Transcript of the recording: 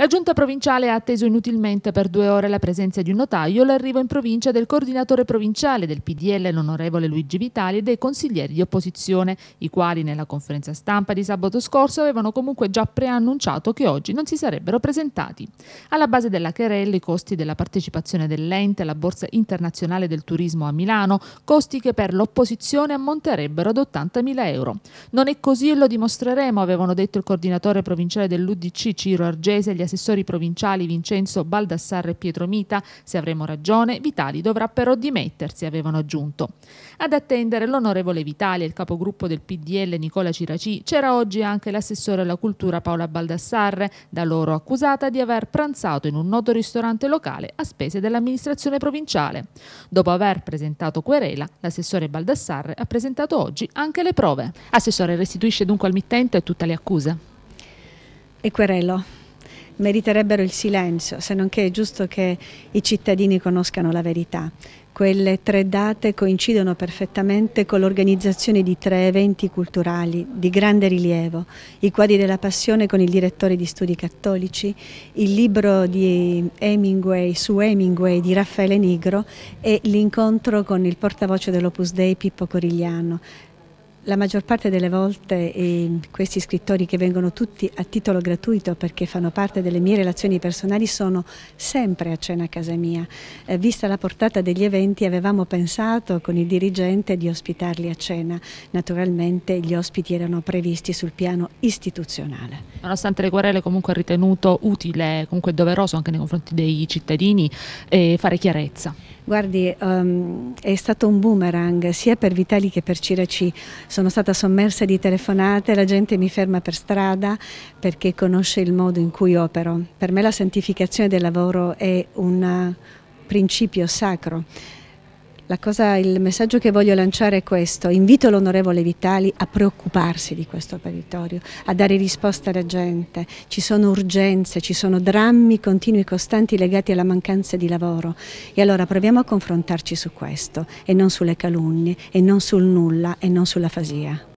La giunta provinciale ha atteso inutilmente per due ore la presenza di un notaio l'arrivo in provincia del coordinatore provinciale del PDL, l'onorevole Luigi Vitali, e dei consiglieri di opposizione, i quali nella conferenza stampa di sabato scorso avevano comunque già preannunciato che oggi non si sarebbero presentati. Alla base della querella i costi della partecipazione dell'ente alla Borsa Internazionale del Turismo a Milano, costi che per l'opposizione ammonterebbero ad 80.000 euro. Non è così e lo dimostreremo, avevano detto il coordinatore provinciale dell'UDC Ciro Argese e gli assessori provinciali Vincenzo Baldassarre e Pietro Mita. Se avremo ragione, Vitali dovrà però dimettersi, avevano aggiunto. Ad attendere l'onorevole Vitali e il capogruppo del PDL Nicola Ciraci c'era oggi anche l'assessore alla cultura Paola Baldassarre, da loro accusata di aver pranzato in un noto ristorante locale a spese dell'amministrazione provinciale. Dopo aver presentato querela, l'assessore Baldassarre ha presentato oggi anche le prove. Assessore restituisce dunque al mittente tutte le accuse. E querelo meriterebbero il silenzio, se non che è giusto che i cittadini conoscano la verità. Quelle tre date coincidono perfettamente con l'organizzazione di tre eventi culturali di grande rilievo, i quadri della passione con il direttore di studi cattolici, il libro di Hemingway su Hemingway di Raffaele Nigro e l'incontro con il portavoce dell'Opus Dei Pippo Corigliano. La maggior parte delle volte eh, questi scrittori che vengono tutti a titolo gratuito perché fanno parte delle mie relazioni personali sono sempre a cena a casa mia. Eh, vista la portata degli eventi avevamo pensato con il dirigente di ospitarli a cena. Naturalmente gli ospiti erano previsti sul piano istituzionale. Nonostante le querele comunque ha ritenuto utile, comunque doveroso anche nei confronti dei cittadini eh, fare chiarezza. Guardi, um, è stato un boomerang sia per Vitali che per Ciraci sono stata sommersa di telefonate, la gente mi ferma per strada perché conosce il modo in cui opero. Per me la santificazione del lavoro è un eh, principio sacro cosa, il messaggio che voglio lanciare è questo, invito l'onorevole Vitali a preoccuparsi di questo territorio, a dare risposta alla gente, ci sono urgenze, ci sono drammi continui e costanti legati alla mancanza di lavoro e allora proviamo a confrontarci su questo e non sulle calunnie e non sul nulla e non sulla fasia.